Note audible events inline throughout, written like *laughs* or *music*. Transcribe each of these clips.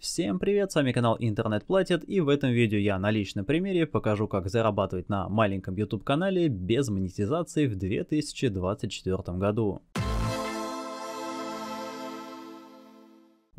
Всем привет, с вами канал Интернет Платит, и в этом видео я на личном примере покажу, как зарабатывать на маленьком YouTube канале без монетизации в 2024 году.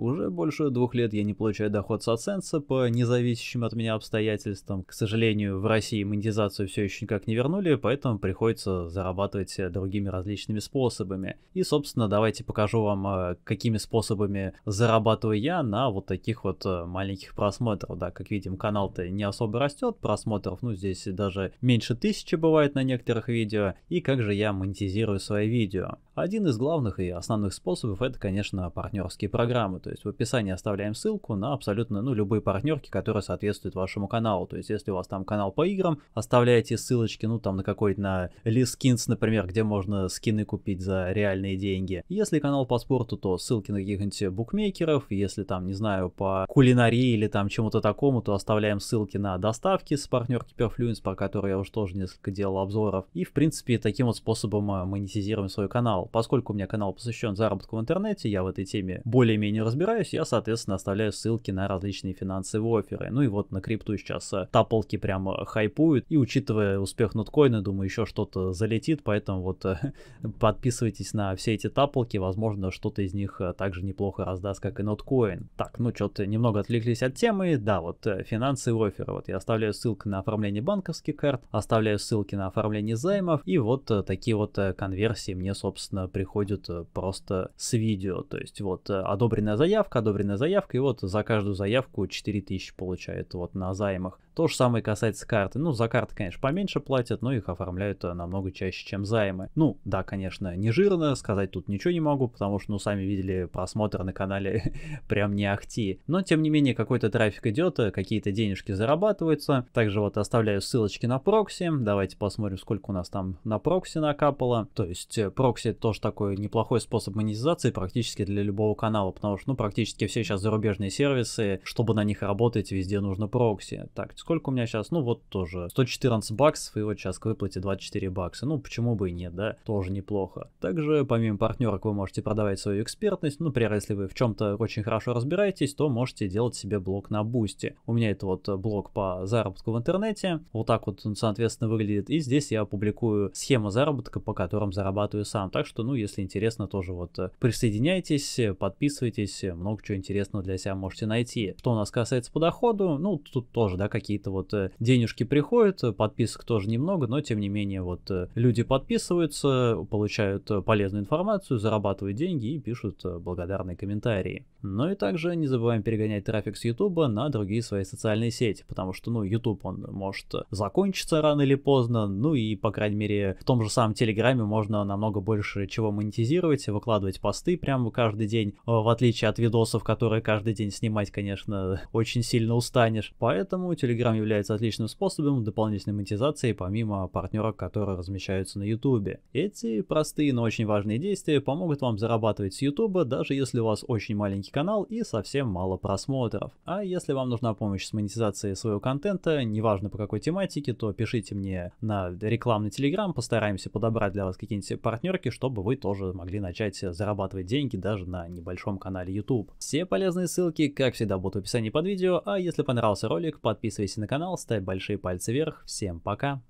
Уже больше двух лет я не получаю доход с AdSense по независящим от меня обстоятельствам. К сожалению, в России монетизацию все еще никак не вернули, поэтому приходится зарабатывать э, другими различными способами. И, собственно, давайте покажу вам, э, какими способами зарабатываю я на вот таких вот э, маленьких просмотров. Да, как видим, канал-то не особо растет, просмотров, ну, здесь даже меньше тысячи бывает на некоторых видео. И как же я монетизирую свои видео? Один из главных и основных способов это, конечно, партнерские программы. То то есть в описании оставляем ссылку на абсолютно ну, любые партнерки, которые соответствуют вашему каналу. То есть если у вас там канал по играм, оставляйте ссылочки, ну там на какой-то на Лискинс, например, где можно скины купить за реальные деньги. Если канал по спорту, то ссылки на каких-нибудь букмекеров. Если там, не знаю, по кулинарии или там чему-то такому, то оставляем ссылки на доставки с партнерки Perfluence, про которые я уже тоже несколько делал обзоров. И в принципе таким вот способом э, монетизируем свой канал. Поскольку у меня канал посвящен заработку в интернете, я в этой теме более-менее разбираюсь, разбираюсь, я, соответственно, оставляю ссылки на различные финансовые оферы. Ну и вот на крипту сейчас э, таполки прямо хайпуют. И учитывая успех ноткоина, думаю, еще что-то залетит. Поэтому вот э, *laughs* подписывайтесь на все эти таполки. Возможно, что-то из них э, также неплохо раздаст, как и ноткоин. Так, ну что-то немного отвлеклись от темы. Да, вот финансовые оферы. Вот я оставляю ссылку на оформление банковских карт, оставляю ссылки на оформление займов. И вот такие вот конверсии мне, собственно, приходят просто с видео. То есть вот одобренная заявка заявка, одобренная заявка, и вот за каждую заявку 4000 получает вот на займах. То же самое касается карты. Ну, за карты, конечно, поменьше платят, но их оформляют э, намного чаще, чем займы. Ну, да, конечно, не жирно, сказать тут ничего не могу, потому что, ну, сами видели просмотр на канале *laughs* прям не ахти. Но, тем не менее, какой-то трафик идет, э, какие-то денежки зарабатываются. Также вот оставляю ссылочки на прокси. Давайте посмотрим, сколько у нас там на прокси накапало. То есть, э, прокси это тоже такой неплохой способ монетизации практически для любого канала, потому что, ну, практически все сейчас зарубежные сервисы, чтобы на них работать, везде нужно прокси. Так, Сколько у меня сейчас? Ну вот тоже 114 баксов, и вот сейчас к выплате 24 бакса. Ну почему бы и нет, да? Тоже неплохо. Также помимо партнерок вы можете продавать свою экспертность. Ну, например, если вы в чем-то очень хорошо разбираетесь, то можете делать себе блог на бусте. У меня это вот блог по заработку в интернете. Вот так вот он, соответственно, выглядит. И здесь я публикую схему заработка, по которым зарабатываю сам. Так что, ну, если интересно, тоже вот э, присоединяйтесь, подписывайтесь, много чего интересного для себя можете найти. Что у нас касается по доходу, ну, тут тоже, да, какие какие-то вот э, денежки приходят, э, подписок тоже немного, но тем не менее вот э, люди подписываются, получают полезную информацию, зарабатывают деньги и пишут благодарные комментарии. Ну и также не забываем перегонять трафик с YouTube на другие свои социальные сети, потому что, ну, YouTube, он может закончиться рано или поздно, ну и, по крайней мере, в том же самом Телеграме можно намного больше чего монетизировать, выкладывать посты прямо каждый день, в отличие от видосов, которые каждый день снимать, конечно, очень сильно устанешь. Поэтому Telegram Telegram является отличным способом дополнительной монетизации помимо партнеров, которые размещаются на YouTube. Эти простые, но очень важные действия помогут вам зарабатывать с YouTube, даже если у вас очень маленький канал и совсем мало просмотров. А если вам нужна помощь с монетизацией своего контента, неважно по какой тематике, то пишите мне на рекламный Telegram, постараемся подобрать для вас какие-нибудь партнерки, чтобы вы тоже могли начать зарабатывать деньги даже на небольшом канале YouTube. Все полезные ссылки, как всегда, будут в описании под видео, а если понравился ролик, подписывайтесь подписывайся на канал, ставь большие пальцы вверх. Всем пока!